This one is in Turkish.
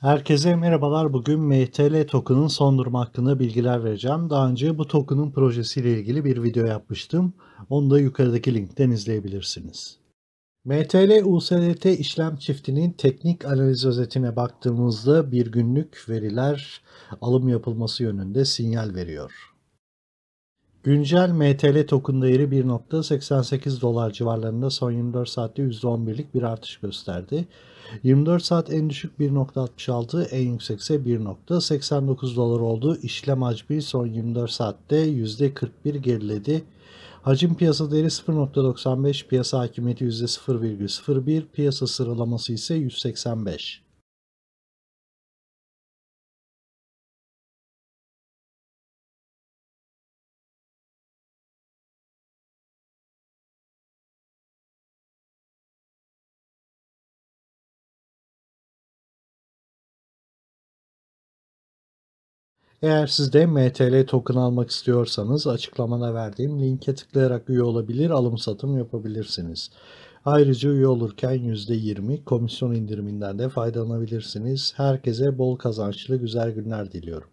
Herkese merhabalar. Bugün MTL token'ın son durum hakkında bilgiler vereceğim. Daha önce bu token'ın projesiyle ilgili bir video yapmıştım. Onu da yukarıdaki linkten izleyebilirsiniz. MTL USDT işlem çiftinin teknik analiz özetine baktığımızda bir günlük veriler alım yapılması yönünde sinyal veriyor. Güncel MTL token değeri 1.88 dolar civarlarında son 24 saatte %11'lik bir artış gösterdi. 24 saat en düşük 1.66, en yüksekse 1.89 dolar oldu. İşlem hacmi son 24 saatte %41 geriledi. Hacim piyasa değeri 0.95, piyasa hakimiyeti %0,01, piyasa sıralaması ise 185. Eğer siz de MTL token almak istiyorsanız açıklamana verdiğim linke tıklayarak üye olabilir, alım satım yapabilirsiniz. Ayrıca üye olurken %20 komisyon indiriminden de faydalanabilirsiniz. Herkese bol kazançlı güzel günler diliyorum.